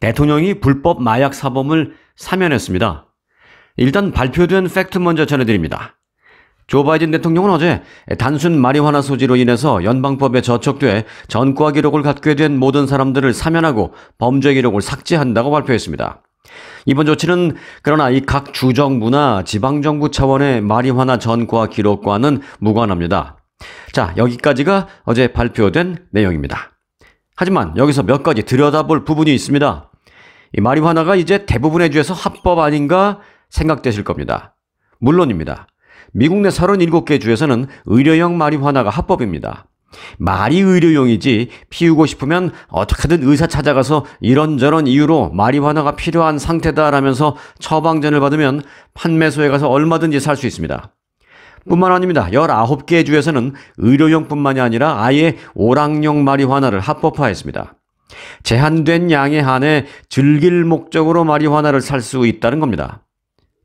대통령이 불법 마약 사범을 사면했습니다. 일단 발표된 팩트 먼저 전해드립니다. 조 바이든 대통령은 어제 단순 마리화나 소지로 인해서 연방법에 저촉돼 전과 기록을 갖게 된 모든 사람들을 사면하고 범죄 기록을 삭제한다고 발표했습니다. 이번 조치는 그러나 이 각 주정부나 지방정부 차원의 마리화나 전과 기록과는 무관합니다. 자, 여기까지가 어제 발표된 내용입니다. 하지만 여기서 몇 가지 들여다볼 부분이 있습니다. 이 마리화나가 이제 대부분의 주에서 합법 아닌가 생각되실 겁니다. 물론입니다. 미국 내 37개 주에서는 의료용 마리화나가 합법입니다. 말이 의료용이지 피우고 싶으면 어떻게든 의사 찾아가서 이런저런 이유로 마리화나가 필요한 상태다라면서 처방전을 받으면 판매소에 가서 얼마든지 살 수 있습니다. 뿐만 아닙니다. 19개 주에서는 의료용뿐만이 아니라 아예 오락용 마리화나를 합법화했습니다. 제한된 양에 한해 즐길 목적으로 마리화나를 살 수 있다는 겁니다.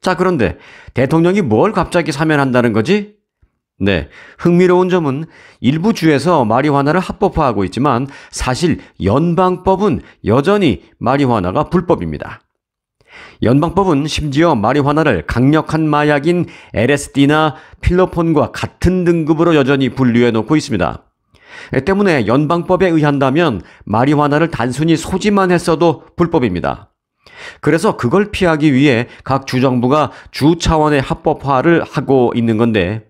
자, 그런데 대통령이 뭘 갑자기 사면 한다는 거지? 네. 흥미로운 점은 일부 주에서 마리화나를 합법화하고 있지만 사실 연방법은 여전히 마리화나가 불법입니다. 연방법은 심지어 마리화나를 강력한 마약인 LSD나 필로폰과 같은 등급으로 여전히 분류해 놓고 있습니다. 때문에 연방법에 의한다면 마리화나를 단순히 소지만 했어도 불법입니다. 그래서 그걸 피하기 위해 각 주정부가 주 차원의 합법화를 하고 있는 건데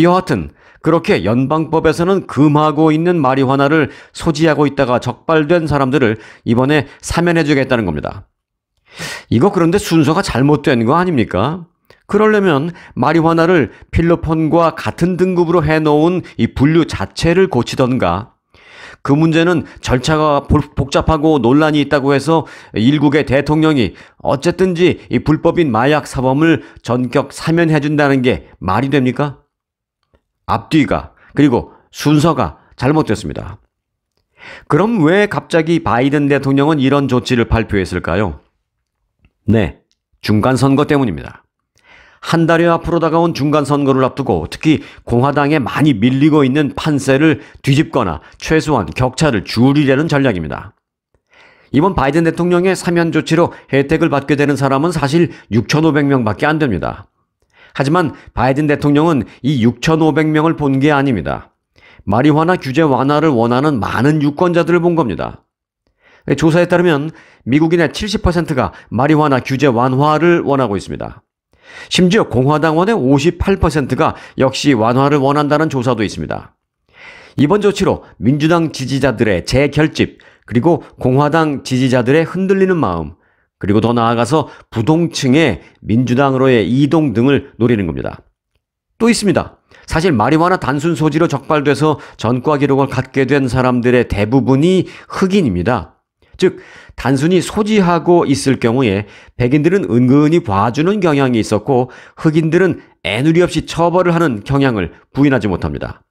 여하튼 그렇게 연방법에서는 금하고 있는 마리화나를 소지하고 있다가 적발된 사람들을 이번에 사면해주겠다는 겁니다. 이거 그런데 순서가 잘못된 거 아닙니까? 그러려면 마리화나를 필로폰과 같은 등급으로 해놓은 이 분류 자체를 고치던가 그 문제는 절차가 복잡하고 논란이 있다고 해서 일국의 대통령이 어쨌든지 이 불법인 마약 사범을 전격 사면해 준다는 게 말이 됩니까? 앞뒤가 그리고 순서가 잘못됐습니다. 그럼 왜 갑자기 바이든 대통령은 이런 조치를 발표했을까요? 네, 중간 선거 때문입니다. 한 달여 앞으로 다가온 중간선거를 앞두고 특히 공화당에 많이 밀리고 있는 판세를 뒤집거나 최소한 격차를 줄이려는 전략입니다. 이번 바이든 대통령의 사면 조치로 혜택을 받게 되는 사람은 사실 6,500명밖에 안 됩니다. 하지만 바이든 대통령은 이 6,500명을 본 게 아닙니다. 마리화나 규제 완화를 원하는 많은 유권자들을 본 겁니다. 조사에 따르면 미국인의 70%가 마리화나 규제 완화를 원하고 있습니다. 심지어 공화당원의 58%가 역시 완화를 원한다는 조사도 있습니다. 이번 조치로 민주당 지지자들의 재결집, 그리고 공화당 지지자들의 흔들리는 마음, 그리고 더 나아가서 부동층의 민주당으로의 이동 등을 노리는 겁니다. 또 있습니다. 사실 마리화나 단순 소지로 적발돼서 전과 기록을 갖게 된 사람들의 대부분이 흑인입니다. 즉, 단순히 소지하고 있을 경우에 백인들은 은근히 봐주는 경향이 있었고 흑인들은 애누리 없이 처벌을 하는 경향을 부인하지 못합니다.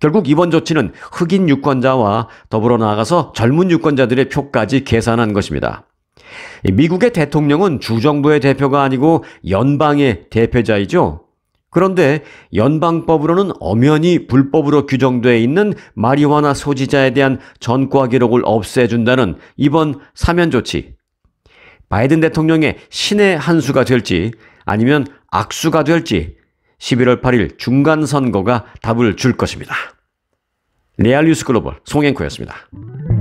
결국 이번 조치는 흑인 유권자와 더불어 나아가서 젊은 유권자들의 표까지 계산한 것입니다. 미국의 대통령은 주정부의 대표가 아니고 연방의 대표자이죠. 그런데 연방법으로는 엄연히 불법으로 규정돼 있는 마리화나 소지자에 대한 전과 기록을 없애준다는 이번 사면 조치. 바이든 대통령의 신의 한 수가 될지 아니면 악수가 될지 11월 8일 중간 선거가 답을 줄 것입니다. 레알뉴스 글로벌 송앵코였습니다.